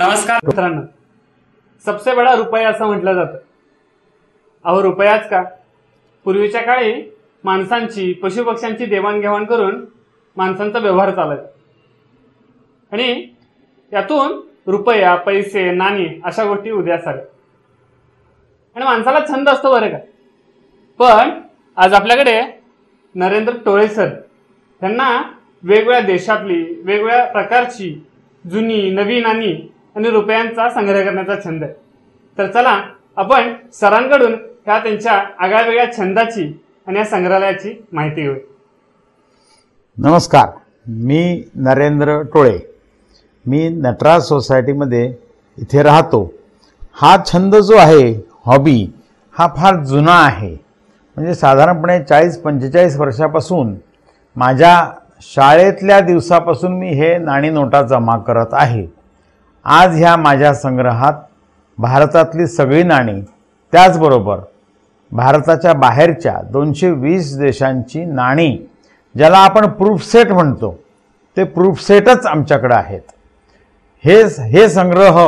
नमस्कार मित्रांनो सबसे बडा रुपया असं म्हटलं जात अहो रुपयाच का पूर्वीच्या काळी माणसांची पशुपक्ष्यांची देवाणघेवाण करून माणसांचा व्यवहार चालत आणि यातून रुपया पैसे नाणी अशा गोष्टी उद्या आल्या आणि माणसाला छंद असतो बरे का पण आज आपल्याकडे नरेंद्र टोळे सर यांना वेगवेगळ्या देशातली वेगवेगळ्या प्रकारची जुनी नवी नाणी आणि रुपयांचा संग्रह करण्याचा छंद तर चला आपण सरांकडून ह्या त्यांच्या आगळ्या छंदाची आणि या संग्रहालयाची माहिती घेऊ नमस्कार मी नरेंद्र टोळे मी नटराज सोसायटीमध्ये इथे राहतो हा छंद जो आहे हॉबी हा फार जुना आहे म्हणजे साधारणपणे चाळीस पंचेचाळीस वर्षापासून माझ्या शाळेतल्या दिवसापासून मी हे नाणी नोटा जमा करत आहे आज ह्या माझ्या संग्रहात भारतातली सगळी नाणी त्याचबरोबर भारताच्या बाहेरच्या दोनशे वीस देशांची नाणी ज्याला आपण प्रूफसेट म्हणतो ते प्रूफसेटच आमच्याकडं आहेत हे हे संग्रह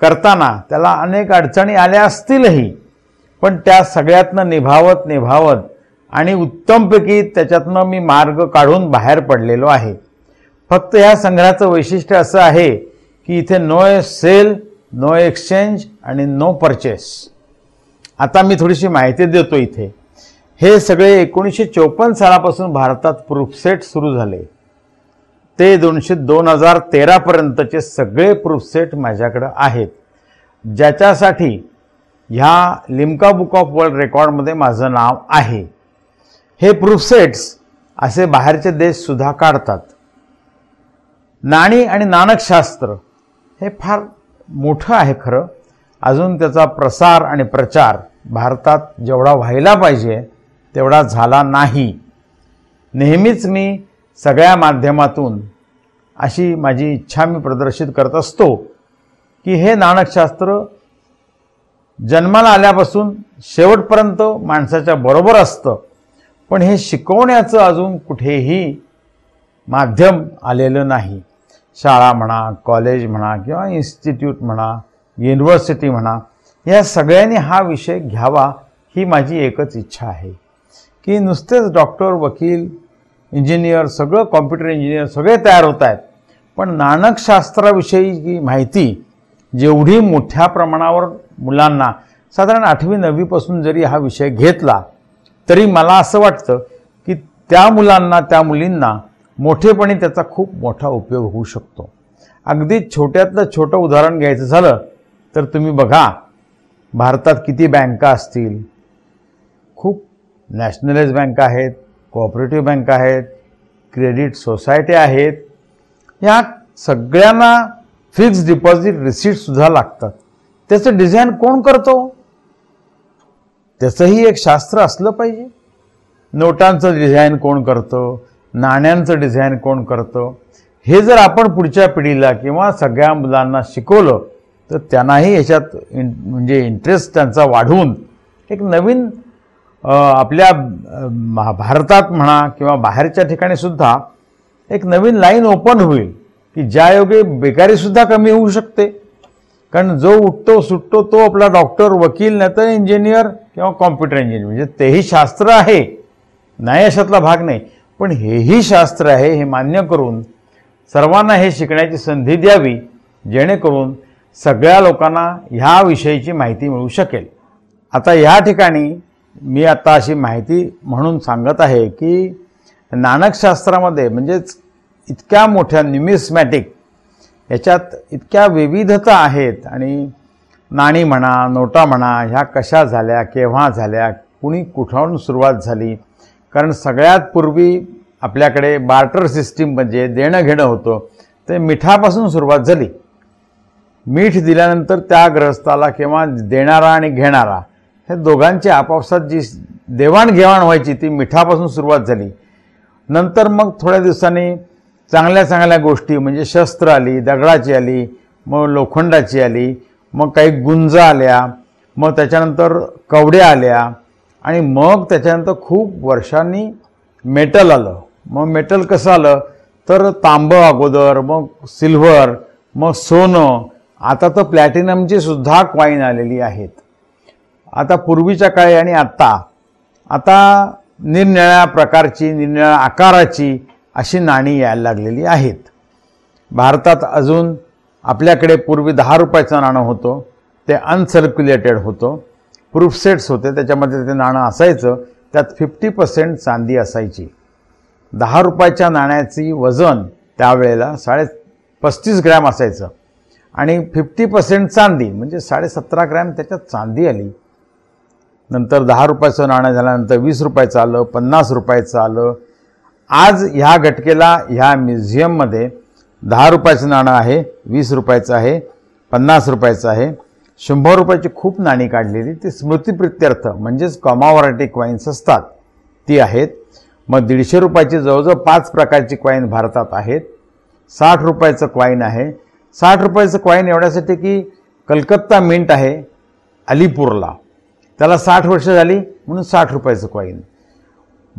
करताना त्याला अनेक अडचणी आल्या असतीलही पण त्या सगळ्यातनं निभावत निभावत आणि उत्तमपैकी त्याच्यातनं मी मार्ग काढून बाहेर पडलेलो आहे फक्त ह्या संग्रहाचं वैशिष्ट्य असं आहे की इथे नो सेल नो एक्सचेंज आणि नो परचेस आता मी थोडीशी माहिती देतो इथे हे सगळे एकोणीसशे चोपन्न सालापासून भारतात प्रूफसेट सुरू झाले ते दोनशे दोन हजार तेरापर्यंतचे सगळे प्रूफसेट माझ्याकडं आहेत ज्याच्यासाठी ह्या लिमका बुक ऑफ वर्ल्ड रेकॉर्डमध्ये माझं नाव आहे हे प्रूफसेट्स असे बाहेरचे देशसुद्धा काढतात नाणी आणि नानकशास्त्र हे फार मोठं आहे खरं अजून त्याचा प्रसार आणि प्रचार भारतात जेवढा व्हायला पाहिजे तेवढा झाला नाही नेहमीच मी सगळ्या माध्यमातून अशी माझी इच्छा मी प्रदर्शित करत असतो की हे नाणकशास्त्र जन्माला आल्यापासून शेवटपर्यंत माणसाच्या बरोबर असतं पण हे शिकवण्याचं अजून कुठेही माध्यम आलेलं नाही शाळा म्हणा कॉलेज म्हणा किंवा इन्स्टिट्यूट म्हणा युनिव्हर्सिटी म्हणा या सगळ्यांनी हा विषय घ्यावा ही माझी एकच इच्छा आहे की नुसतेच डॉक्टर वकील इंजिनियर सगळं कॉम्प्युटर इंजिनियर सगळे तयार होत आहेत पण नाणकशास्त्राविषयी माहिती जेवढी मोठ्या प्रमाणावर मुलांना साधारण आठवी नववीपासून जरी हा विषय घेतला तरी मला असं वाटतं की त्या मुलांना त्या मुलींना मोठेपणे त्याचा खूप मोठा उपयोग होऊ शकतो अगदी छोट्यातलं छोटं उदाहरण घ्यायचं झालं तर तुम्ही बघा भारतात किती बँका असतील खूप नॅशनलाइज बँक आहेत कोऑपरेटिव्ह बँक आहेत क्रेडिट सोसायटी आहेत या सगळ्यांना फिक्स्ड डिपॉझिट रिसिटसुद्धा लागतात त्याचं डिझाईन कोण करतो त्याचंही एक शास्त्र असलं पाहिजे नोटांचं डिझाईन कोण करतं नाण्यांचं डिझाईन कोण करतं हे जर आपण पुढच्या पिढीला किंवा सगळ्या मुलांना शिकवलं तर त्यांनाही याच्यात इन म्हणजे इंटरेस्ट त्यांचा वाढवून एक नवीन आपल्या भारतात म्हणा किंवा बाहेरच्या ठिकाणी सुद्धा एक नवीन लाईन ओपन होईल की ज्यायोगे बेकारीसुद्धा कमी होऊ शकते कारण जो उठतो सुटतो तो आपला डॉक्टर वकील नाही तर इंजिनियर किंवा कॉम्प्युटर इंजिनियर म्हणजे तेही शास्त्र आहे नाही अशातला भाग नाही पण हेही शास्त्र आहे हे मान्य करून सर्वांना हे शिकण्याची संधी द्यावी जेणेकरून सगळ्या लोकांना ह्या विषयीची माहिती मिळू शकेल आता ह्या ठिकाणी मी आता अशी माहिती म्हणून सांगत आहे की नाणकशास्त्रामध्ये म्हणजेच इतक्या मोठ्या न्युमिस्मॅटिक याच्यात इतक्या विविधता आहेत आणि नाणी म्हणा नोटा म्हणा ह्या कशा झाल्या केव्हा झाल्या कुणी कुठून सुरुवात झाली कारण सगळ्यात पूर्वी आपल्याकडे बार्टर सिस्टीम म्हणजे देणं घेणं होतं ते मिठापासून सुरुवात झाली मीठ दिल्यानंतर त्या ग्रहस्थाला किंवा देणारा आणि घेणारा हे दोघांची आपापसात जी देवाणघेवाण व्हायची ती मिठापासून सुरुवात झाली नंतर मग थोड्या दिवसांनी चांगल्या चांगल्या गोष्टी म्हणजे शस्त्र आली दगडाची आली मग लोखंडाची आली मग काही गुंजा आल्या मग त्याच्यानंतर कवड्या आल्या आणि मग त्याच्यानंतर खूप वर्षांनी मेटल आलं मग मेटल कसं आलं तर तांबं अगोदर मग सिल्वर मग सोनं आता तर प्लॅटिनमची सुद्धा क्वाईन आलेली आहेत आता पूर्वीच्या काळी आणि आत्ता आता निरनिळ्या प्रकारची निरनिळ्या आकाराची अशी नाणी यायला लागलेली आहेत भारतात अजून आपल्याकडे पूर्वी दहा रुपयाचं नाणं होतं ते अनसर्क्युलेटेड होतं प्रूफसेट्स होते त्याच्यामध्ये ते नाणं असायचं त्यात फिफ्टी पर्सेंट चांदी असायची दहा रुपयाच्या नाण्याची वजन त्यावेळेला साडे पस्तीस ग्रॅम असायचं आणि फिफ्टी पर्सेंट चांदी म्हणजे साडेसतरा ग्रॅम त्याच्यात चांदी आली नंतर दहा रुपयाचं नाणं झाल्यानंतर वीस रुपयाचं आलं पन्नास रुपयाचं आलं आज ह्या घटकेला ह्या म्युझियममध्ये दहा रुपयाचं नाणं आहे वीस रुपयाचं आहे पन्नास रुपयाचं आहे शंभर रुपयाची खूप नाणी काढलेली ती स्मृतिप्रित्यर्थ म्हणजेच कॉमावराटी क्वाईन्स असतात ती आहेत मग दीडशे रुपयाची जवळजवळ पाच प्रकारची कॉईन भारतात आहेत साठ रुपयाचं क्वाईन आहे साठ रुपयाचं कॉईन एवढ्यासाठी की कलकत्ता मिंट आहे अलीपूरला त्याला साठ वर्ष झाली म्हणून साठ रुपयाचं क्वाईन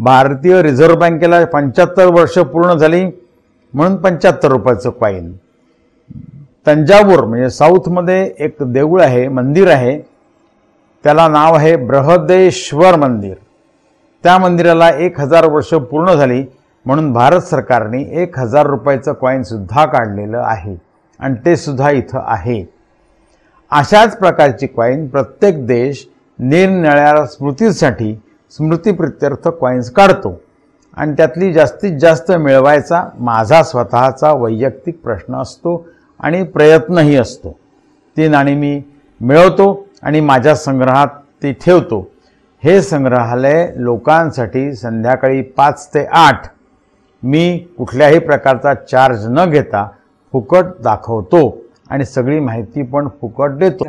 भारतीय रिझर्व्ह बँकेला पंच्याहत्तर वर्ष पूर्ण झाली म्हणून पंच्याहत्तर रुपयाचं क्वाईन तंजावूर म्हणजे साऊथमध्ये एक देऊळ आहे मंदिर आहे त्याला नाव आहे बृहदेश्वर मंदिर त्या मंदिराला एक हजार वर्ष पूर्ण झाली म्हणून भारत सरकारने एक हजार रुपयाचं कॉईनसुद्धा काढलेलं आहे आणि ते सुद्धा इथं आहे अशाच प्रकारची कॉईन प्रत्येक देश निरनिळ्या स्मृतीसाठी स्मृतीप्रित्यर्थ कॉईन्स काढतो आणि त्यातली जास्तीत जास्त मिळवायचा माझा स्वतःचा वैयक्तिक प्रश्न असतो आणि प्रयत्नही असतो ती नाणी मी मिळवतो आणि माझ्या संग्रहात ती ठेवतो हे संग्रहालय लोकांसाठी संध्याकाळी पाच ते आठ मी कुठल्याही प्रकारचा चार्ज न घेता फुकट दाखवतो आणि सगळी माहिती पण फुकट देतो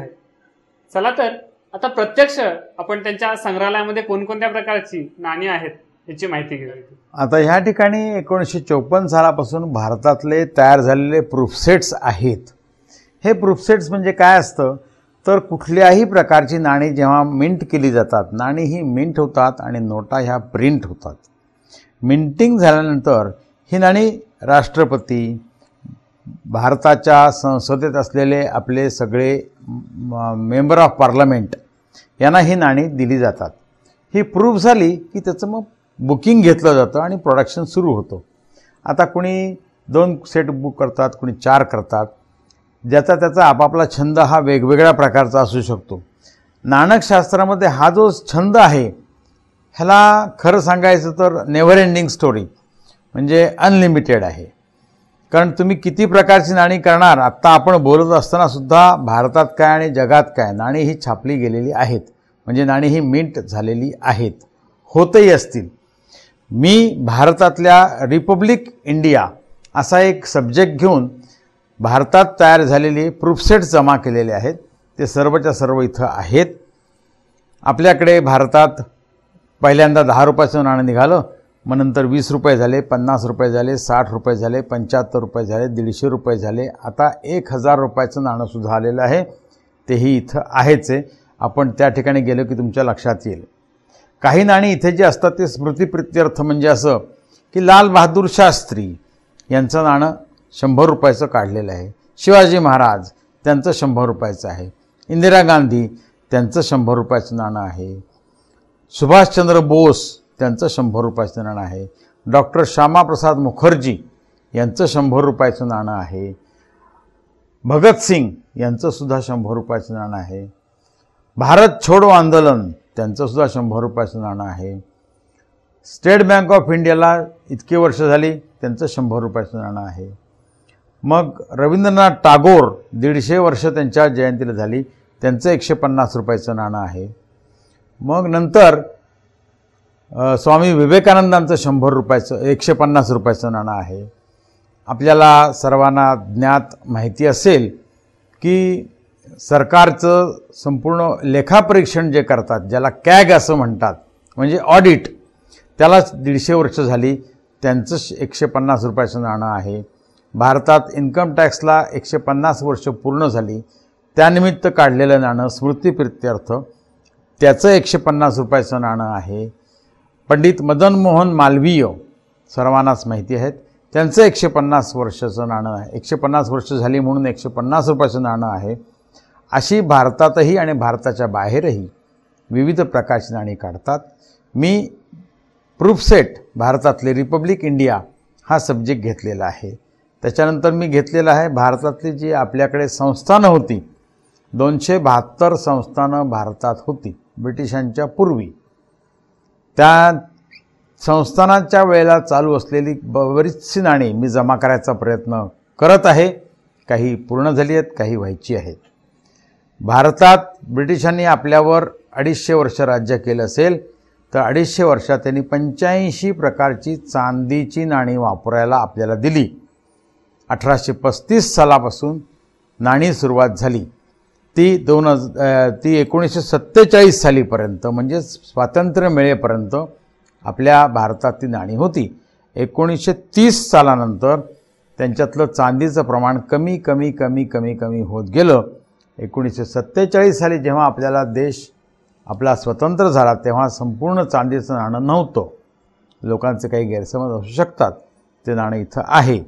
चला तर आता प्रत्यक्ष आपण त्यांच्या संग्रहालयामध्ये कोणकोणत्या प्रकारची नाणी आहेत याची माहिती घेऊया आता ह्या ठिकाणी एकोणीसशे चौपन्न सालापासून भारतातले तयार झालेले प्रूफसेट्स आहेत हे प्रूफसेट्स म्हणजे काय असतं तर कुठल्याही प्रकारची नाणी जेव्हा मिंट केली जातात नाणी ही मिंट होतात आणि नोटा ह्या प्रिंट होतात मिंटिंग झाल्यानंतर ही नाणी राष्ट्रपती भारताच्या संसदेत असलेले आपले सगळे मेंबर ऑफ पार्लमेंट यांना ही नाणी दिली जातात ही प्रूफ झाली की त्याचं मग बुकिंग घेतलं जातं आणि प्रोडक्शन सुरू होतं आता कुणी दोन सेट बुक करतात कुणी चार करतात ज्याचा त्याचा आपापला छंद हा वेगवेगळ्या प्रकारचा असू शकतो नाणकशास्त्रामध्ये हा जो छंद आहे ह्याला खरं सांगायचं तर नेव्हर एंडिंग स्टोरी म्हणजे अनलिमिटेड आहे कारण तुम्ही किती प्रकारची नाणी करणार आत्ता आपण बोलत असतानासुद्धा भारतात काय आणि जगात काय नाणी ही छापली गेलेली आहेत म्हणजे नाणी ही मिंट झालेली आहेत होतही असतील मी भारतातल्या रिपब्लिक इंडिया असा एक सब्जेक्ट घेऊन भारतात तयार झालेले प्रूफसेट जमा केलेले आहेत ते सर्वच्या सर्व इथं आहेत आपल्याकडे भारतात पहिल्यांदा दहा रुपयाचं नाणं निघालं मग नंतर वीस रुपये झाले पन्नास रुपये झाले साठ रुपये झाले पंच्याहत्तर रुपये झाले दीडशे रुपये झाले आता एक हजार रुपयाचं नाणंसुद्धा आलेलं आहे तेही इथं आहेच आहे आपण त्या ठिकाणी गेलो की तुमच्या लक्षात येईल काही नाणी इथे जे असतात ते स्मृतिप्रित्यर्थ म्हणजे असं की लाल बहादूर शास्त्री यांचं नाणं शंभर रुपयाचं काढलेलं आहे शिवाजी महाराज त्यांचं शंभर रुपयाचं आहे इंदिरा गांधी त्यांचं शंभर रुपयाचं नाणं आहे सुभाषचंद्र बोस त्यांचं शंभर रुपयाचं नाणं आहे डॉक्टर श्यामाप्रसाद मुखर्जी यांचं शंभर रुपयाचं नाणं आहे भगतसिंग यांचंसुद्धा शंभर रुपयाचं नाणं आहे भारत छोडो आंदोलन त्यांचंसुद्धा शंभर रुपयाचं नाणं आहे स्टेट बँक ऑफ इंडियाला इतकी वर्ष झाली त्यांचं शंभर रुपयाचं नाणं आहे मग रवींद्रनाथ टागोर दीडशे वर्ष त्यांच्या जयंतीला झाली त्यांचं एकशे पन्नास रुपयाचं नाणं आहे मग नंतर स्वामी विवेकानंदांचं शंभर रुपयाचं एकशे पन्नास रुपयाचं नाणं आहे आपल्याला सर्वांना ज्ञात माहिती असेल की सरकारचं संपूर्ण लेखापरीक्षण जे करतात ज्याला कॅग असं म्हणतात म्हणजे ऑडिट त्यालाच दीडशे वर्ष झाली त्यांचं एकशे पन्नास रुपयाचं नाणं आहे भारतात इन्कम टॅक्सला एकशे पन्नास वर्ष पूर्ण झाली त्यानिमित्त काढलेलं नाणं स्मृतिप्रित्यर्थ त्याचं एकशे पन्नास रुपयाचं नाणं आहे पंडित मदन मोहन मालवीय सर्वांनाच माहिती आहेत त्यांचं एकशे पन्नास वर्षाचं नाणं आहे एकशे पन्नास वर्ष झाली म्हणून एकशे पन्नास रुपयाचं नाणं आहे अशी भारतातही आणि भारताच्या बाहेरही विविध प्रकारची नाणी काढतात मी प्रूफसेट भारतातले रिपब्लिक इंडिया हा सब्जेक्ट घेतलेला आहे त्याच्यानंतर मी घेतलेलं आहे भारतातली जी आपल्याकडे संस्थानं होती दोनशे बहात्तर संस्थानं भारतात होती ब्रिटिशांच्या पूर्वी त्या संस्थानाच्या वेळेला चालू असलेली बरीचशी नाणी मी जमा करायचा प्रयत्न करत आहे काही पूर्ण झाली आहेत काही व्हायची आहेत भारतात ब्रिटिशांनी आपल्यावर अडीचशे वर्ष राज्य केलं असेल तर अडीचशे वर्षात त्यांनी पंच्याऐंशी प्रकारची चांदीची नाणी वापरायला आपल्याला दिली अठराशे पस्तीस सालापासून नाणी सुरुवात झाली ती दोन ती एकोणीसशे सत्तेचाळीस सालीपर्यंत म्हणजेच स्वातंत्र्य मिळेपर्यंत आपल्या भारतात ती नाणी होती एकोणीसशे तीस सालानंतर त्यांच्यातलं चांदीचं प्रमाण कमी कमी कमी कमी कमी होत गेलं एकोणीसशे सत्तेचाळीस साली जेव्हा आपल्याला देश आपला स्वतंत्र झाला तेव्हा संपूर्ण चांदीचं नाणं नव्हतं लोकांचे काही गैरसमज असू शकतात ते नाणं इथं आहे